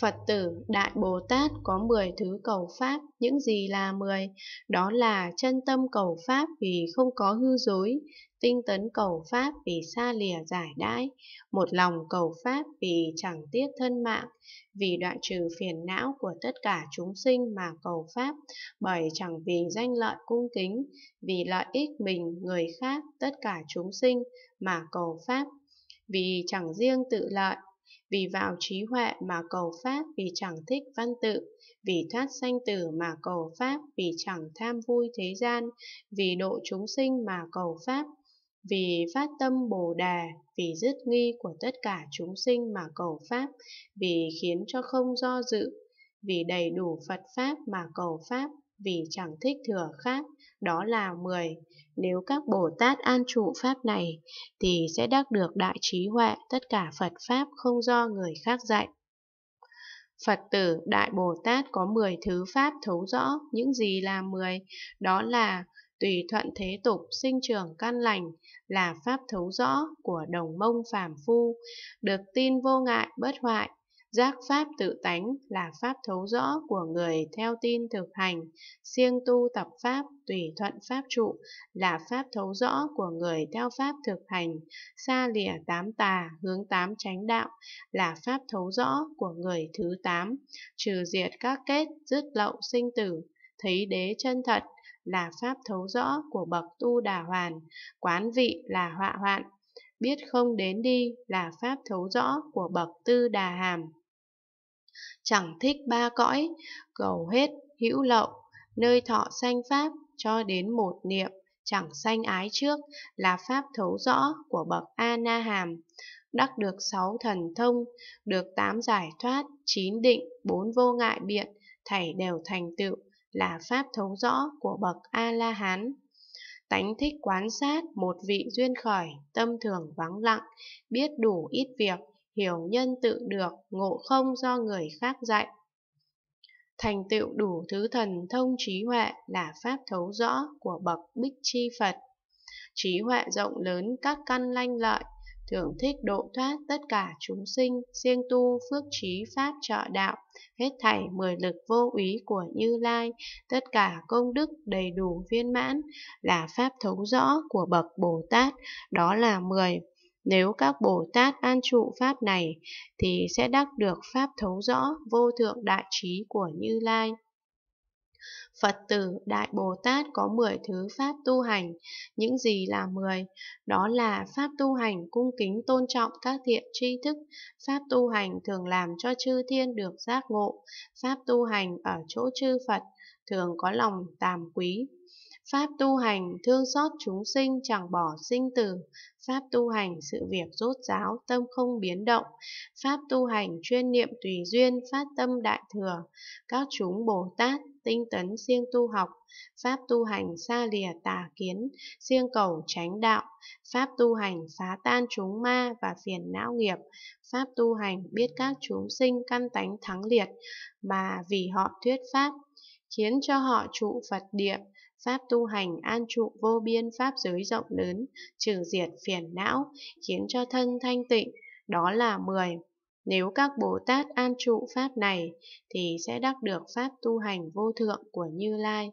Phật tử, Đại Bồ Tát có 10 thứ cầu Pháp, những gì là 10? Đó là chân tâm cầu Pháp vì không có hư dối, tinh tấn cầu Pháp vì xa lìa giải đãi, một lòng cầu Pháp vì chẳng tiếc thân mạng, vì đoạn trừ phiền não của tất cả chúng sinh mà cầu Pháp, bởi chẳng vì danh lợi cung kính, vì lợi ích mình, người khác, tất cả chúng sinh mà cầu Pháp, vì chẳng riêng tự lợi vì vào trí huệ mà cầu pháp vì chẳng thích văn tự, vì thoát sanh tử mà cầu pháp vì chẳng tham vui thế gian, vì độ chúng sinh mà cầu pháp, vì phát tâm Bồ Đề, vì dứt nghi của tất cả chúng sinh mà cầu pháp, vì khiến cho không do dự, vì đầy đủ Phật pháp mà cầu pháp, vì chẳng thích thừa khác, đó là 10. Nếu các Bồ Tát an trụ Pháp này, thì sẽ đắc được đại trí huệ tất cả Phật Pháp không do người khác dạy. Phật tử Đại Bồ Tát có 10 thứ Pháp thấu rõ, những gì là 10, đó là tùy thuận thế tục sinh trưởng căn lành là pháp thấu rõ của đồng mông phàm phu, được tin vô ngại bất hoại, Giác pháp tự tánh là pháp thấu rõ của người theo tin thực hành, siêng tu tập pháp tùy thuận pháp trụ là pháp thấu rõ của người theo pháp thực hành, xa lìa tám tà hướng tám chánh đạo là pháp thấu rõ của người thứ tám, trừ diệt các kết dứt lậu sinh tử, thấy đế chân thật là pháp thấu rõ của bậc tu đà hoàn, quán vị là họa hoạn, biết không đến đi là pháp thấu rõ của bậc tư đà hàm chẳng thích ba cõi, cầu hết hữu lậu, nơi thọ sanh pháp cho đến một niệm chẳng sanh ái trước là pháp thấu rõ của bậc A Na Hàm, đắc được sáu thần thông, được tám giải thoát, chín định, bốn vô ngại biện, thảy đều thành tựu là pháp thấu rõ của bậc A La Hán. Tánh thích quán sát một vị duyên khởi, tâm thường vắng lặng, biết đủ ít việc, hiểu nhân tự được, ngộ không do người khác dạy. Thành tựu đủ thứ thần thông trí huệ là pháp thấu rõ của bậc Bích Chi Phật. Trí huệ rộng lớn các căn lanh lợi, thưởng thích độ thoát tất cả chúng sinh, riêng tu phước trí pháp trợ đạo, hết thảy mười lực vô úy của Như Lai, tất cả công đức đầy đủ viên mãn là pháp thấu rõ của bậc Bồ Tát, đó là mười nếu các Bồ Tát an trụ Pháp này, thì sẽ đắc được Pháp thấu rõ vô thượng đại trí của Như Lai. Phật tử Đại Bồ Tát có 10 thứ pháp tu hành, những gì là 10? Đó là pháp tu hành cung kính tôn trọng các thiện tri thức, pháp tu hành thường làm cho chư thiên được giác ngộ, pháp tu hành ở chỗ chư Phật thường có lòng tàm quý, Pháp tu hành thương xót chúng sinh chẳng bỏ sinh tử. Pháp tu hành sự việc rốt ráo, tâm không biến động. Pháp tu hành chuyên niệm tùy duyên, phát tâm đại thừa. Các chúng Bồ Tát tinh tấn siêng tu học, pháp tu hành xa lìa tà kiến, siêng cầu tránh đạo, pháp tu hành phá tan chúng ma và phiền não nghiệp, pháp tu hành biết các chúng sinh căn tánh thắng liệt mà vì họ thuyết pháp, khiến cho họ trụ Phật địa, Pháp tu hành an trụ vô biên pháp giới rộng lớn, trừ diệt phiền não, khiến cho thân thanh tịnh, đó là 10. Nếu các Bồ Tát an trụ pháp này thì sẽ đắc được pháp tu hành vô thượng của Như Lai.